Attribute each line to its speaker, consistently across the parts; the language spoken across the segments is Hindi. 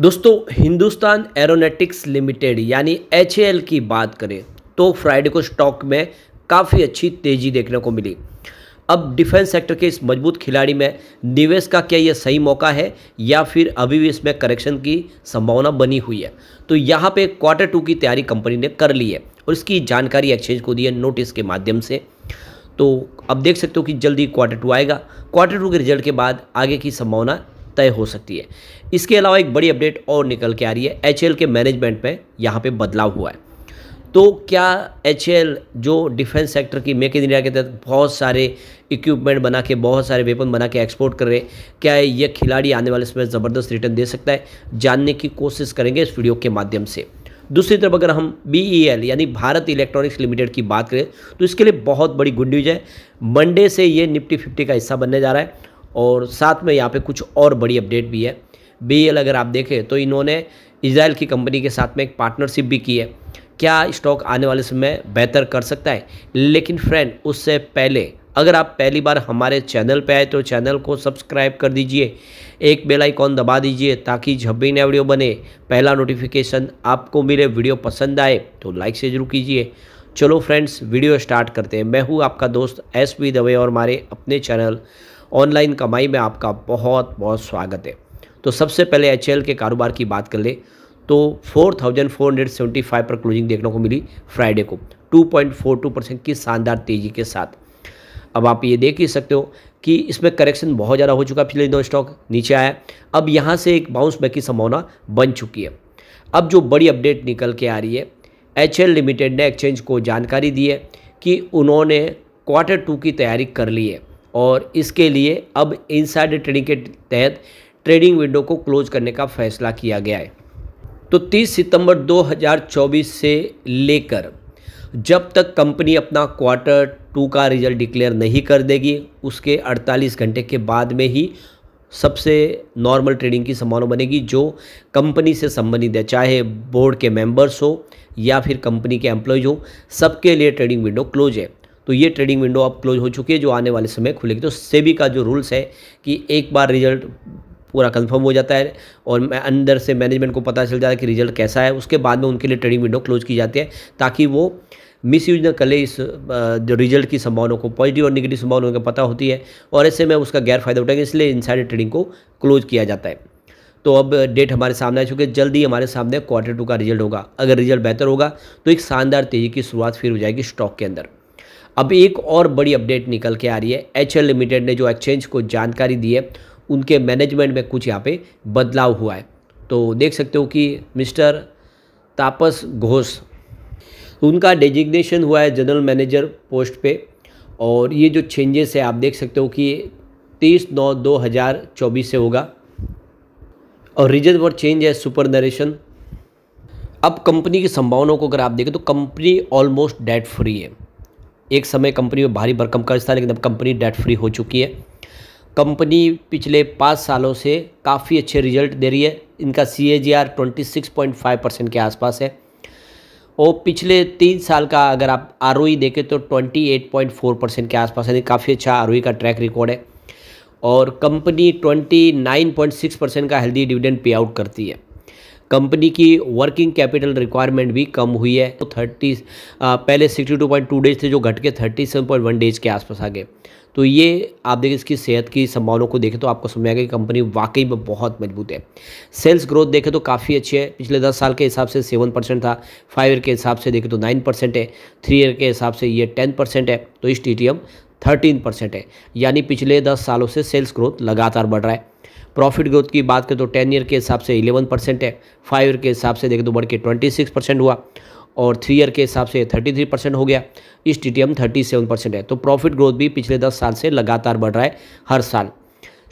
Speaker 1: दोस्तों हिंदुस्तान एरोनेटिक्स लिमिटेड यानी एच की बात करें तो फ्राइडे को स्टॉक में काफ़ी अच्छी तेज़ी देखने को मिली अब डिफेंस सेक्टर के इस मजबूत खिलाड़ी में निवेश का क्या यह सही मौका है या फिर अभी भी इसमें करेक्शन की संभावना बनी हुई है तो यहाँ पे क्वार्टर टू की तैयारी कंपनी ने कर ली है और इसकी जानकारी एक्सचेंज को दी है नोटिस के माध्यम से तो अब देख सकते हो कि जल्दी क्वार्टर टू आएगा क्वार्टर टू के रिजल्ट के बाद आगे की संभावना तय हो सकती है इसके अलावा एक बड़ी अपडेट और निकल के आ रही है एच के मैनेजमेंट में यहाँ पर बदलाव हुआ है तो क्या एच जो डिफेंस सेक्टर की मेक इन इंडिया के तहत बहुत सारे इक्विपमेंट बना के बहुत सारे वेपन बना के एक्सपोर्ट कर रहे हैं क्या ये खिलाड़ी आने वाले समय ज़बरदस्त रिटर्न दे सकता है जानने की कोशिश करेंगे इस वीडियो के माध्यम से दूसरी तरफ अगर हम बी e यानी भारत इलेक्ट्रॉनिक्स लिमिटेड की बात करें तो इसके लिए बहुत बड़ी गुड न्यूज है मंडे से ये निफ्टी फिफ्टी का हिस्सा बनने जा रहा है और साथ में यहाँ पे कुछ और बड़ी अपडेट भी है बी अगर आप देखें तो इन्होंने इसराइल की कंपनी के साथ में एक पार्टनरशिप भी की है क्या स्टॉक आने वाले समय बेहतर कर सकता है लेकिन फ्रेंड उससे पहले अगर आप पहली बार हमारे चैनल पे आए तो चैनल को सब्सक्राइब कर दीजिए एक बेल आइकॉन दबा दीजिए ताकि जब भी नया वीडियो बने पहला नोटिफिकेशन आपको मिले वीडियो पसंद आए तो लाइक से जरूर कीजिए चलो फ्रेंड्स वीडियो स्टार्ट करते हैं मैं हूँ आपका दोस्त एस पी दवे और हमारे अपने चैनल ऑनलाइन कमाई में आपका बहुत बहुत स्वागत है तो सबसे पहले एच के कारोबार की बात कर ले तो 4,475 पर क्लोजिंग देखने को मिली फ्राइडे को 2.42 परसेंट की शानदार तेज़ी के साथ अब आप ये देख ही सकते हो कि इसमें करेक्शन बहुत ज़्यादा हो चुका पिछले दिनों स्टॉक नीचे आया अब यहाँ से एक बाउंस बैक की संभावना बन चुकी है अब जो बड़ी अपडेट निकल के आ रही है एच लिमिटेड ने एक्सचेंज को जानकारी दी है कि उन्होंने क्वार्टर टू की तैयारी कर ली है और इसके लिए अब इनसाइड ट्रेडिंग के तहत ट्रेडिंग विंडो को क्लोज करने का फैसला किया गया है तो 30 सितंबर 2024 से लेकर जब तक कंपनी अपना क्वार्टर टू का रिजल्ट डिक्लेयर नहीं कर देगी उसके 48 घंटे के बाद में ही सबसे नॉर्मल ट्रेडिंग की संभावना बनेगी जो कंपनी से संबंधित है चाहे बोर्ड के मेंबर्स हो या फिर कंपनी के एम्प्लॉयज हो सबके लिए ट्रेडिंग विंडो क्लोज है तो ये ट्रेडिंग विंडो अब क्लोज हो चुकी है जो आने वाले समय खुलेगी तो सेबी का जो रूल्स है कि एक बार रिजल्ट पूरा कंफर्म हो जाता है और अंदर से मैनेजमेंट को पता चल जाता है कि रिजल्ट कैसा है उसके बाद में उनके लिए ट्रेडिंग विंडो क्लोज की जाती है ताकि वो मिस यूज न कर ले इस जो रिजल्ट की संभावनाओं को पॉजिटिव और निगेटिव संभावनाओं का पता होती है और ऐसे में उसका गैर फायदा उठाएंगे इसलिए इनसाइडर ट्रेडिंग को क्लोज किया जाता है तो अब डेट हमारे सामने आ चुके है जल्दी हमारे सामने क्वार्टर टू का रिजल्ट होगा अगर रिजल्ट बेहतर होगा तो एक शानदार तेजी की शुरुआत फिर हो जाएगी स्टॉक के अंदर अब एक और बड़ी अपडेट निकल के आ रही है एच लिमिटेड ने जो एक्सचेंज को जानकारी दी है उनके मैनेजमेंट में कुछ यहाँ पे बदलाव हुआ है तो देख सकते हो कि मिस्टर तापस घोष उनका डेजिग्नेशन हुआ है जनरल मैनेजर पोस्ट पे और ये जो चेंजेस है आप देख सकते हो कि तीस नौ दो हज़ार चौबीस से होगा और रीजन फॉर चेंज है सुपर नरेशन अब कंपनी की संभावनाओं को अगर आप देखें तो कंपनी ऑलमोस्ट डेट फ्री है एक समय कंपनी में भारी भरकम कर्ज था लेकिन अब कंपनी डेट फ्री हो चुकी है कंपनी पिछले पाँच सालों से काफ़ी अच्छे रिजल्ट दे रही है इनका C A G R twenty six point five percent के आसपास है और पिछले तीन साल का अगर आप आर ओ ई देखें तो twenty eight point four percent के आसपास यानी काफ़ी अच्छा आर ओ ई का ट्रैक रिकॉर्ड है और company twenty nine point six percent का हेल्दी डिविडेंड पे आउट करती है कंपनी की वर्किंग कैपिटल रिक्वायरमेंट भी कम हुई है तो थर्टी पहले sixty two point two days थे जो घट के thirty seven point one days के आसपास आ गए तो ये आप देखें इसकी सेहत की संभावनाओं को देखें तो आपको समझ आएगा कि कंपनी वाकई में बहुत मजबूत है सेल्स ग्रोथ देखें तो काफ़ी अच्छी है पिछले दस साल के हिसाब से सेवन परसेंट था फाइव ईयर के हिसाब से देखें तो नाइन परसेंट है थ्री ईयर के हिसाब से ये टेन परसेंट है तो इस टी थर्टीन परसेंट है यानी पिछले दस सालों से सेल्स ग्रोथ लगातार बढ़ रहा है प्रॉफिट ग्रोथ की बात करें तो टेन ईयर के हिसाब से इलेवन परसेंट है फाइव ईयर के हिसाब से देखें तो बढ़ के ट्वेंटी सिक्स परसेंट हुआ और थ्री ईयर के हिसाब से थर्टी थ्री परसेंट हो गया इस T T M thirty seven percent है तो प्रॉफिट ग्रोथ भी पिछले दस साल से लगातार बढ़ रहा है हर साल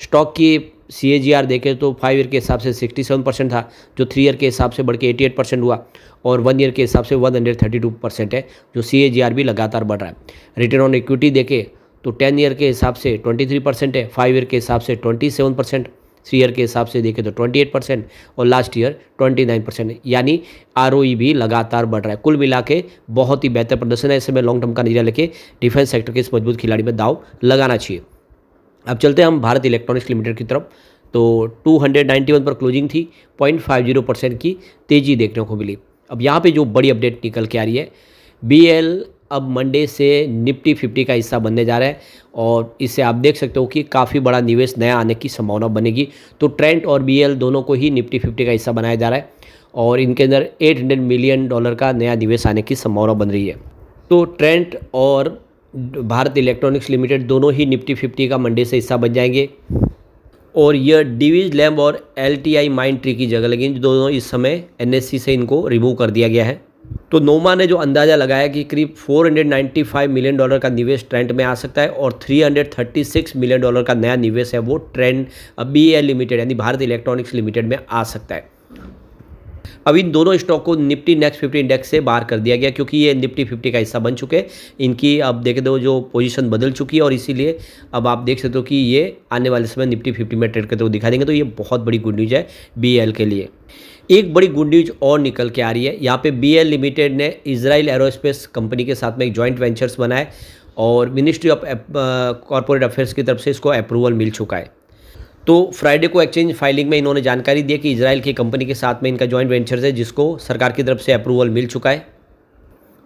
Speaker 1: स्टॉक की सी ए जी आर देखें तो फाइव ईयर के हिसाब से सिक्सटी सेवन परसेंट था जो थ्री ईयर के हिसाब से बढ़ के एटी एट परसेंट हुआ और वन ईयर के हिसाब से one hundred thirty two percent है जो सी ए जी आर भी लगातार बढ़ रहा है रिटर्न ऑन इक्विटी देखें तो टेन ईयर के हिसाब से ट्वेंटी थ्री परसेंट है फाइव ईयर के हिसाब से twenty seven percent three year के हिसाब से देखें तो ट्वेंटी एट परसेंट और last year twenty nine percent यानी आर e भी लगातार बढ़ रहा है कुल मिला के बहुत ही बेहतर प्रदर्शन है इस समय लॉन्ग टर्म का नजरिया लेके डिफेंस सेक्टर के इस मजबूत खिलाड़ी में दाव लगाना चाहिए अब चलते हैं हम भारत इलेक्ट्रॉनिक्स लिमिटेड की तरफ तो 291 पर क्लोजिंग थी 0.50 परसेंट की तेज़ी देखने को मिली अब यहाँ पे जो बड़ी अपडेट निकल के आ रही है बी एल अब मंडे से निफ्टी फिफ्टी का हिस्सा बनने जा रहा है और इससे आप देख सकते हो कि काफ़ी बड़ा निवेश नया आने की संभावना बनेगी तो ट्रेंट और बी दोनों को ही निफ्टी फिफ्टी का हिस्सा बनाया जा रहा है और इनके अंदर 800 मिलियन डॉलर का नया निवेश आने की संभावना बन रही है तो ट्रेंट और भारत इलेक्ट्रॉनिक्स लिमिटेड दोनों ही निफ्टी फिफ्टी का मंडे से हिस्सा बन जाएंगे और यह डिवीज लैम्ब और L T I Mindtree की जगह लगी दोनों इस समय एन से इनको रिमूव कर दिया गया है तो नोमा ने जो अंदाज़ा लगाया कि करीब 495 मिलियन डॉलर का निवेश ट्रेंड में आ सकता है और 336 मिलियन डॉलर का नया निवेश है वो ट्रेंड बी लिमिटेड यानी भारत इलेक्ट्रॉनिक्स लिमिटेड में आ सकता है अब इन दोनों स्टॉक को निफ्टी नेक्स्ट फिफ्टी इंडेक्स से बाहर कर दिया गया क्योंकि ये निफ्टी फिफ्टी का हिस्सा बन चुके हैं इनकी अब देख दो जो पोजीशन बदल चुकी है और इसीलिए अब आप देख सकते हो कि ये आने वाले समय निफ्टी फिफ्टी में ट्रेड करते हुए दिखा देंगे तो ये बहुत बड़ी गुड न्यूज़ है बी के लिए एक बड़ी गुड न्यूज और निकल के आ रही है यहाँ पर बी लिमिटेड ने इसराइल एरोस्पेस कंपनी के साथ में एक ज्वाइंट वेंचर्स बनाए और मिनिस्ट्री ऑफ कॉरपोरेट अफेयर्स की तरफ से इसको अप्रूवल मिल चुका है तो फ्राइडे को एक्सचेंज फाइलिंग में इन्होंने जानकारी दी कि इसराइल की कंपनी के साथ में इनका जॉइंट वेंचर है जिसको सरकार की तरफ से अप्रूवल मिल चुका है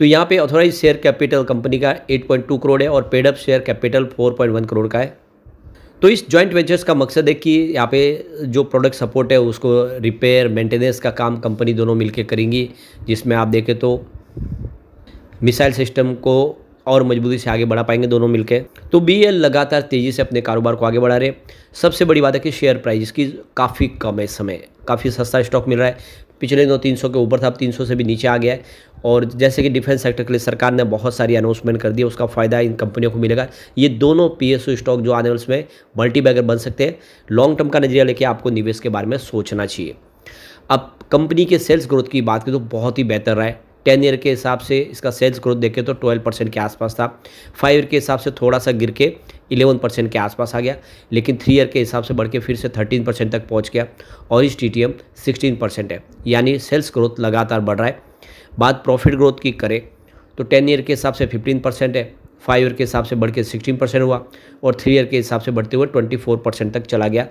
Speaker 1: तो यहाँ पे ऑथोराइज शेयर कैपिटल कंपनी का 8.2 करोड़ है और पेडअप शेयर कैपिटल 4.1 करोड़ का है तो इस जॉइंट वेंचर्स का मकसद है कि यहाँ पे जो प्रोडक्ट सपोर्ट है उसको रिपेयर मेंटेनेंस का काम कंपनी दोनों मिलकर करेंगी जिसमें आप देखें तो मिसाइल सिस्टम को और मजबूती से आगे बढ़ा पाएंगे दोनों मिलकर तो बी लगातार तेज़ी से अपने कारोबार को आगे बढ़ा रहे सबसे बड़ी बात है कि शेयर प्राइस इसकी काफ़ी कम है इस समय काफ़ी सस्ता स्टॉक मिल रहा है पिछले दिनों तीन के ऊपर था अब तीन से भी नीचे आ गया है और जैसे कि डिफेंस सेक्टर के लिए सरकार ने बहुत सारी अनाउंसमेंट कर दी उसका फ़ायदा इन कंपनियों को मिलेगा ये दोनों पी स्टॉक जो आने वाले उसमें मल्टी बैगर बन सकते हैं लॉन्ग टर्म का नज़रिया लेके आपको निवेश के बारे में सोचना चाहिए अब कंपनी के सेल्स ग्रोथ की बात करें तो बहुत ही बेहतर रहा है टेन ईयर के हिसाब से इसका सेल्स ग्रोथ देखें तो ट्वेल्व परसेंट के आसपास था फाइव ईयर के हिसाब से थोड़ा सा गिर के इलेवन परसेंट के आसपास आ गया लेकिन थ्री ईयर के हिसाब से बढ़ के फिर से थर्टीन परसेंट तक पहुंच गया और इस T T M sixteen percent है यानी सेल्स ग्रोथ लगातार बढ़ रहा है बात प्रॉफिट ग्रोथ की करें तो टेन ईयर के हिसाब से फिफ्टीन परसेंट है फाइव ईयर के हिसाब से बढ़ के सिक्सटीन परसेंट हुआ और थ्री ईयर के हिसाब से बढ़ते हुए ट्वेंटी फोर परसेंट तक चला गया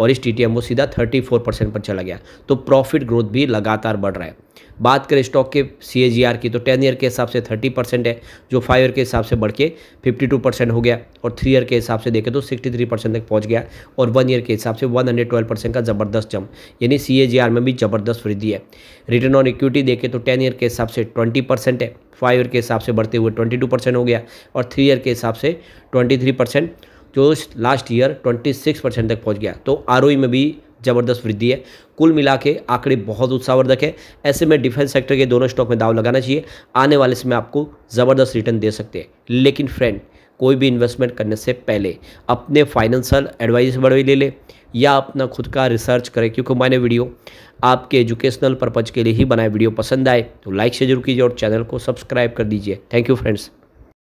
Speaker 1: और इस टी वो सीधा 34 परसेंट पर चला गया तो प्रॉफिट ग्रोथ भी लगातार बढ़ रहा है बात करें स्टॉक के सी की तो टेन ईयर के हिसाब से थर्टी परसेंट है जो फाइव ईयर के हिसाब से बढ़ के फिफ्टी टू परसेंट हो गया और थ्री ईयर के हिसाब से देखें तो सिक्सटी थ्री परसेंट तक पहुँच गया और वन ईयर के हिसाब से वन हंड्रेड ट्वेल्व परसेंट का ज़बरदस्त जम यानी सी में भी ज़बरदस्त वृद्धि है रिटर्न ऑन इक्विटी देखें तो टेन ईयर के हिसाब से ट्वेंटी परसेंट है फाइव ईयर के हिसाब से बढ़ते हुए ट्वेंटी टू परसेंट हो गया और थ्री ईयर के हिसाब से ट्वेंटी थ्री परसेंट जो लास्ट ईयर 26 परसेंट तक पहुंच गया तो आर e में भी जबरदस्त वृद्धि है कुल मिला के आंकड़े बहुत उत्साहवर्धक है ऐसे में डिफेंस सेक्टर के दोनों स्टॉक में दाव लगाना चाहिए आने वाले समय आपको ज़बरदस्त रिटर्न दे सकते हैं लेकिन फ्रेंड कोई भी इन्वेस्टमेंट करने से पहले अपने फाइनेंशियल एडवाइस बड़े ले लें या अपना खुद का रिसर्च करें क्योंकि मैंने वीडियो आपके एजुकेशनल पर्पज़ के लिए ही बनाए वीडियो पसंद आए तो लाइक शेयर जरूर कीजिए और चैनल को सब्सक्राइब कर दीजिए थैंक यू फ्रेंड्स